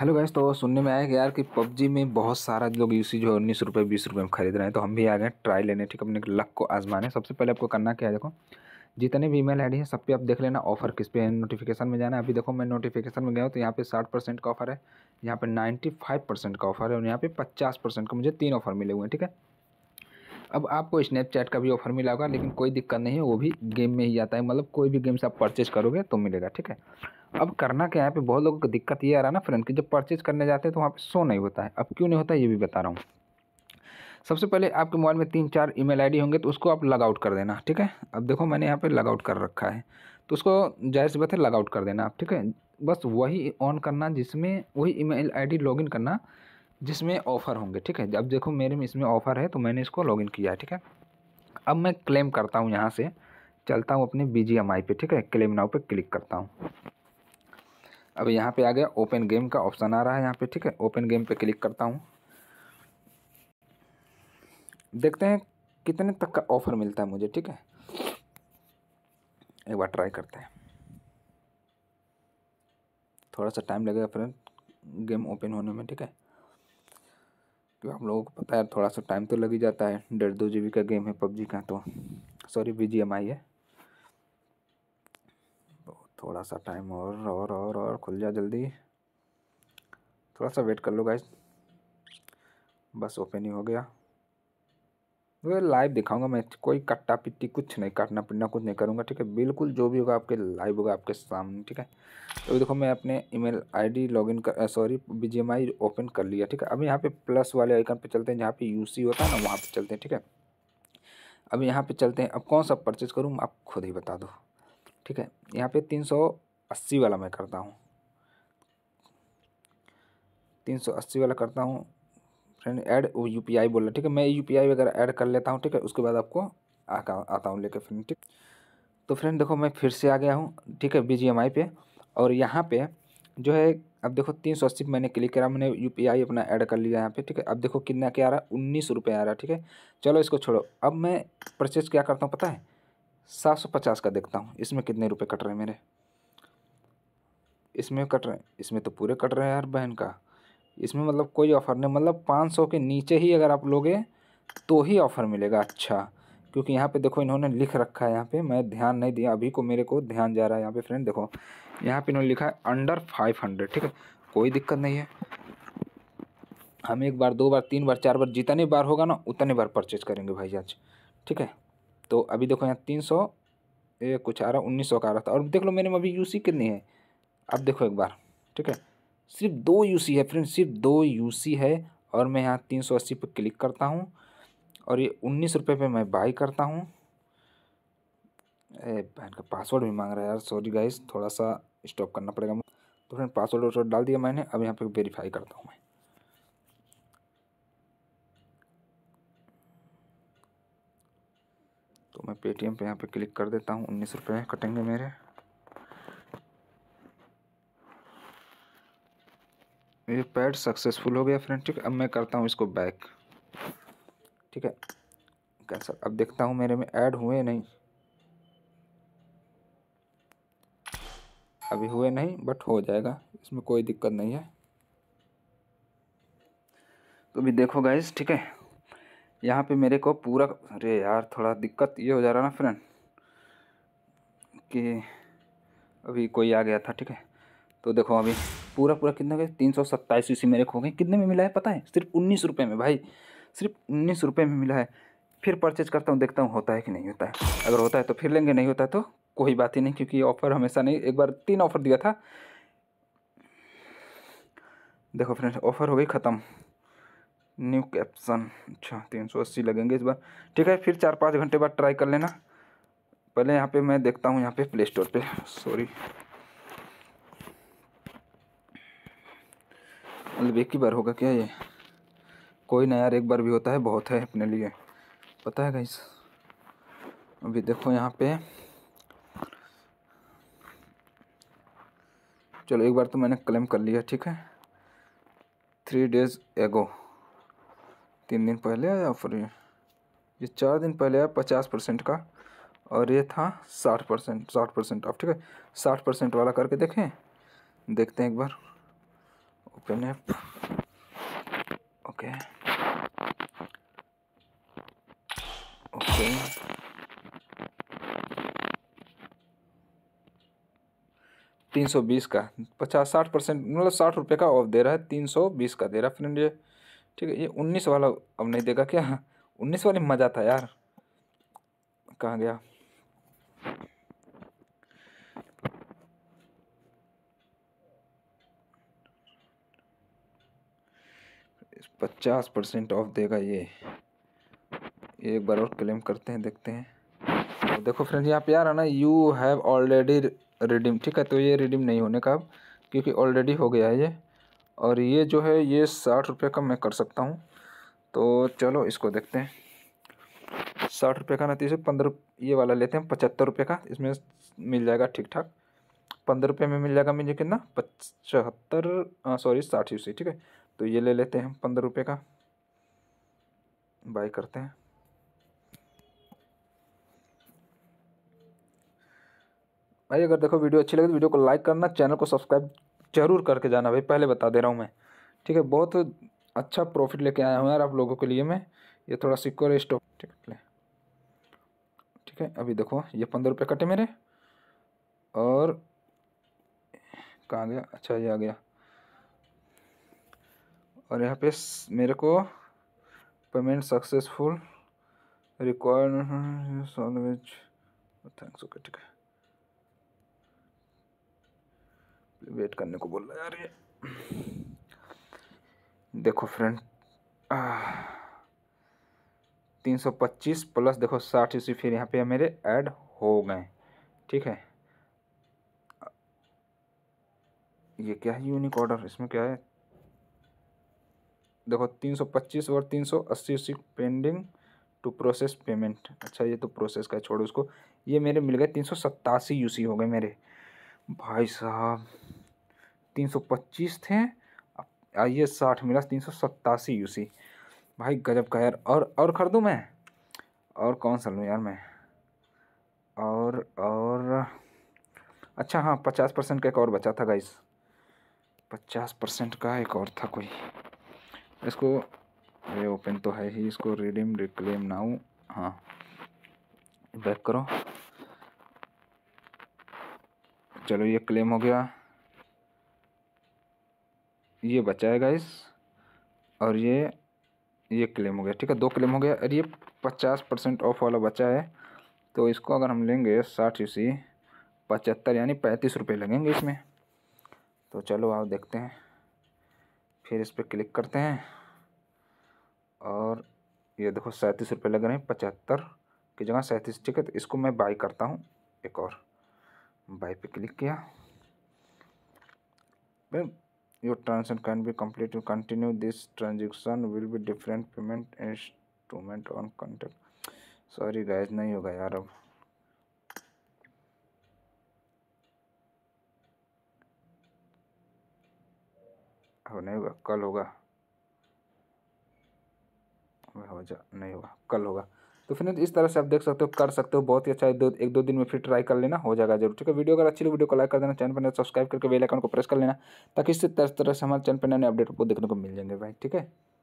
Hello guys तो सुनने में आया कि यार कि पबजी में बहुत सारा लोग यूसी जो है उन्नीस रुपये बीस रुपये में खरीद रहे हैं तो हम भी आ गए ट्राई लेने ठीक अपने लक को आजमाने सबसे पहले आपको करना क्या है देखो जितने भी ईमेल आईडी है सब पे आप देख लेना ऑफर किस पे नोटिफिकेशन में जाना अभी देखो मैं नोटिफिकेशन में गया हूँ तो यहाँ पे साठ परसेंट का ऑफर है यहाँ पे नाइन्टी फाइव परसेंट का ऑफर है और यहाँ पे पचास परसेंट का मुझे तीन ऑफर मिले हुए हैं ठीक है अब आपको स्नैपचैट का भी ऑफर मिला होगा लेकिन कोई दिक्कत नहीं है वो भी गेम में ही आता है मतलब कोई भी गेम से आप परचेज करोगे तो मिलेगा ठीक है अब करना क्या है पे बहुत लोगों को दिक्कत ये आ रहा है ना फ्रेंड कि जब परचेज करने जाते हैं तो वहाँ पर शो नहीं होता है अब क्यों नहीं होता है ये भी बता रहा हूँ सबसे पहले आपके मोबाइल में तीन चार ई मेल होंगे तो उसको आप लगआउट कर देना ठीक है अब देखो मैंने यहाँ पर लगआउट कर रखा है तो उसको जाहिर सी बात है लगआउट कर देना आप ठीक है बस वही ऑन करना जिसमें वही ई मेल लॉगिन करना जिसमें ऑफ़र होंगे ठीक है अब देखो मेरे में इसमें ऑफ़र है तो मैंने इसको लॉगिन किया है ठीक है अब मैं क्लेम करता हूँ यहाँ से चलता हूँ अपने बी जी एम आई पे ठीक है क्लेम नाव पे क्लिक करता हूँ अब यहाँ पे आ गया ओपन गेम का ऑप्शन आ रहा है यहाँ पे ठीक है ओपन गेम पे क्लिक करता हूँ देखते हैं कितने तक का ऑफ़र मिलता है मुझे ठीक है एक बार ट्राई करते हैं थोड़ा सा टाइम लगेगा फ्रेंड गेम ओपन होने में ठीक है तो हम लोगों को पता है थोड़ा सा टाइम तो लग ही जाता है डेढ़ दो जी का गेम है पबजी का तो sorry B G M I है तो थोड़ा सा टाइम और और और और खुल जा जल्दी थोड़ा सा वेट कर लो गाइस बस ओपन ही हो गया वो लाइव दिखाऊंगा मैं कोई कट्टा पिट्टी कुछ नहीं काटना पिटना कुछ नहीं करूँगा ठीक है बिल्कुल जो भी होगा आपके लाइव होगा आपके सामने ठीक है तो देखो मैं अपने ईमेल आईडी लॉगिन कर सॉरी बीजीएमआई ओपन कर लिया ठीक है अब यहाँ पे प्लस वाले आइकन पे चलते हैं जहाँ पे यूसी होता है ना वहाँ पर चलते हैं ठीक है अब यहाँ पर चलते हैं अब कौन सा परचेज करूँ आप खुद ही बता दो ठीक है यहाँ पर तीन सौ अस्सी वाला मैं करता हूँ तीन सौ अस्सी वाला करता हूँ friend add U P I बोला ठीक है मैं यू पी आई वगैरह ऐड कर लेता हूँ ठीक है उसके बाद आपको आका आता हूँ लेकर फ्रेंड ठीक तो फ्रेंड देखो मैं फिर से आ गया हूँ ठीक है बी जी एम आई पे और यहाँ पे जो है अब देखो तीन सौ अस्सी मैंने क्लिक करा मैंने यू पी आई अपना ऐड कर लिया यहाँ पे ठीक है अब देखो कितना क्या आ रहा है उन्नीस रुपये आ रहा है ठीक है चलो इसको छोड़ो अब मैं परचेज क्या करता हूँ पता है सात सौ पचास का देखता हूँ इसमें कितने रुपये कट रहे हैं मेरे इसमें कट रहे हैं इसमें तो पूरे कट रहे हैं यार बहन का इसमें मतलब कोई ऑफ़र नहीं मतलब पाँच सौ के नीचे ही अगर आप लोगे तो ही ऑफ़र मिलेगा अच्छा क्योंकि यहाँ पे देखो इन्होंने लिख रखा है यहाँ पे मैं ध्यान नहीं दिया अभी को मेरे को ध्यान जा रहा है यहाँ पे फ्रेंड देखो यहाँ पे इन्होंने लिखा है अंडर फाइव हंड्रेड ठीक है कोई दिक्कत नहीं है हम एक बार दो बार तीन बार चार बार जितने बार होगा ना उतने बार परचेज करेंगे भाई आज ठीक है तो अभी देखो यहाँ तीन सौ कुछ आ रहा उन्नीस सौ का आ रहा था और देख लो मेरे में अभी यूसी कितनी है अब देखो एक बार ठीक है सिर्फ दो यूसी है फ्रेंड सिर्फ दो यूसी है और मैं यहाँ तीन सौ अस्सी पर क्लिक करता हूँ और ये उन्नीस रुपये पर मैं बाई करता हूँ बहन का पासवर्ड भी मांग रहा है यार सॉरी गाइस थोड़ा सा स्टॉप करना पड़ेगा तो फ्रेंड पासवर्ड वासवर्ड डाल दिया मैंने अब यहाँ पर वेरीफाई करता हूँ मैं तो मैं पेटीएम पे यहाँ पे क्लिक कर देता हूँ उन्नीस रुपये कटेंगे मेरे ये पैड सक्सेसफुल हो गया फ्रेंड ठीक अब मैं करता हूँ इसको बैक ठीक है कैंसल अब देखता हूँ मेरे में ऐड हुए नहीं अभी हुए नहीं बट हो जाएगा इसमें कोई दिक्कत नहीं है तो अभी देखो गाइज ठीक है यहाँ पे मेरे को पूरा अरे यार थोड़ा दिक्कत ये हो जा रहा ना फ्रेंड कि अभी कोई आ गया था ठीक है तो देखो अभी पूरा पूरा कितना गए तीन सौ सत्ताईस ईस्वी मेरे खो गए कितने में मिला है पता है सिर्फ उन्नीस रुपये में भाई सिर्फ उन्नीस रुपये में मिला है फिर परचेज करता हूँ देखता हूँ होता है कि नहीं होता है अगर होता है तो फिर लेंगे नहीं होता है तो कोई बात ही नहीं क्योंकि ऑफ़र हमेशा नहीं एक बार तीन ऑफ़र दिया था देखो फ्रेंड्स ऑफ़र हो गई ख़त्म न्यू कैप्सन अच्छा तीन सौ अस्सी लगेंगे इस बार ठीक है फिर चार पाँच घंटे बाद ट्राई कर लेना पहले यहाँ पे मैं देखता हूँ यहाँ पे प्ले स्टोर पर सॉरी मतलब एक ही बार होगा क्या ये कोई नया एक बार भी होता है बहुत है अपने लिए पता है गाइस अभी देखो यहाँ पे चलो एक बार तो मैंने क्लेम कर लिया ठीक है थ्री डेज एगो तीन दिन पहले आया ऑफर ये ये चार दिन पहले आया पचास परसेंट का और ये था साठ परसेंट साठ परसेंट ऑफ ठीक है साठ परसेंट वाला करके देखें देखते हैं एक बार Pranap. ओके ओके तीन सौ बीस का पचास साठ परसेंट मतलब साठ रुपये का ऑफ दे रहा है तीन सौ बीस का दे रहा है फ्रेंड ये ठीक है ये उन्नीस वाला अब नहीं देगा क्या हाँ, उन्नीस वाले मज़ा था यार कहाँ गया पचास परसेंट ऑफ देगा ये एक बार और क्लेम करते हैं देखते हैं तो देखो फ्रेंड्स यहाँ पे आ रहा ना यू हैव ऑलरेडी रिडीम ठीक है तो ये रिडीम नहीं होने का अब क्योंकि ऑलरेडी हो गया है ये और ये जो है ये साठ रुपये का मैं कर सकता हूँ तो चलो इसको देखते हैं साठ रुपये का नतीजे तो पंद्रह ये वाला लेते हैं पचहत्तर रुपये का इसमें मिल जाएगा ठीक ठाक पंद्रह रुपये में मिल जाएगा मुझे कितना पचहत्तर सॉरी हाँ, साठ यूसी ठीक है तो ये ले लेते हैं पंद्रह रुपये का बाय करते हैं भाई अगर देखो वीडियो अच्छी लगे तो वीडियो को लाइक करना चैनल को सब्सक्राइब जरूर करके जाना भाई पहले बता दे रहा हूँ मैं ठीक है बहुत अच्छा प्रॉफिट लेके आया हूँ यार आप लोगों के लिए मैं ये थोड़ा सिक्योर स्टॉक ठीक है ठीक है अभी देखो ये पंद्रह रुपये कटे मेरे और कहाँ गया अच्छा ये आ गया और यहाँ पे मेरे को पेमेंट सक्सेसफुल रिक्वायर्ड सॉलवेज थैंक्स ओके ठीक है वेट करने को बोल रहा है ये देखो फ्रेंड तीन सौ पच्चीस प्लस देखो साठ इसी फिर यहाँ पे मेरे ऐड हो गए ठीक है ये क्या है यूनिक ऑर्डर इसमें क्या है देखो तीन सौ पच्चीस और तीन सौ अस्सी अस्सी पेंडिंग टू प्रोसेस पेमेंट अच्छा ये तो प्रोसेस का छोड़ो उसको ये मेरे मिल गए तीन सौ सत्तासी यू हो गए मेरे भाई साहब तीन सौ पच्चीस थे आइए साठ मिला तीन सौ सत्तासी यू भाई गजब का यार और और खरीदूँ मैं और कौन सा लूँ यार मैं और और अच्छा हाँ पचास परसेंट का एक और बचा था गाइस पचास परसेंट का एक और था कोई इसको ये ओपन तो है ही इसको रिडीम रिक्लेम नाउ हाँ बैक करो चलो ये क्लेम हो गया ये बचा है गाइस और ये ये क्लेम हो गया ठीक है दो क्लेम हो गया और ये पचास परसेंट ऑफ वाला बचा है तो इसको अगर हम लेंगे साठ यूसी सी पचहत्तर यानी पैंतीस रुपये लगेंगे इसमें तो चलो आप देखते हैं फिर इस पर क्लिक करते हैं और ये देखो सैंतीस रुपये लग रहे हैं पचहत्तर की जगह सैंतीस ठीक है तो इसको मैं बाई करता हूँ एक और बाई पे क्लिक किया your transaction can be complete you continue this transaction will be different payment instrument on contact sorry guys नहीं होगा यार अब अब नहीं होगा कल होगा हो नहीं होगा कल होगा तो फ्रेंड्स इस तरह से आप देख सकते हो कर सकते हो बहुत ही अच्छा है दो एक दो दिन में फिर ट्राई कर लेना हो जाएगा जरूर ठीक है वीडियो अगर अच्छी लगी वीडियो को लाइक कर देना चैनल पर सब्सक्राइब करके बेल आइकन को प्रेस कर लेना ताकि इस तरह से हमारे चैनल पर नए अपडेट को देखने को मिल जाएंगे भाई ठीक है